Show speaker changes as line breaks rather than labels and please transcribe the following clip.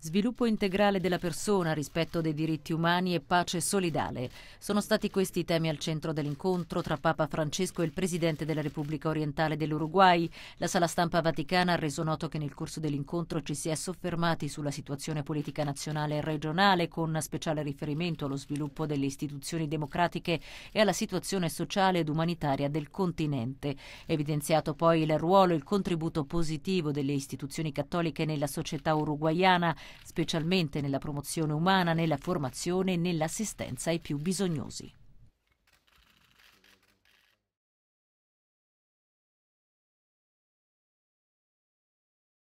Sviluppo integrale della persona, rispetto dei diritti umani e pace solidale. Sono stati questi i temi al centro dell'incontro tra Papa Francesco e il Presidente della Repubblica Orientale dell'Uruguay. La sala stampa vaticana ha reso noto che nel corso dell'incontro ci si è soffermati sulla situazione politica nazionale e regionale, con speciale riferimento allo sviluppo delle istituzioni democratiche e alla situazione sociale ed umanitaria del continente. Evidenziato poi il ruolo e il contributo positivo delle istituzioni cattoliche nella società uruguayana, specialmente nella promozione umana, nella formazione e nell'assistenza ai più bisognosi.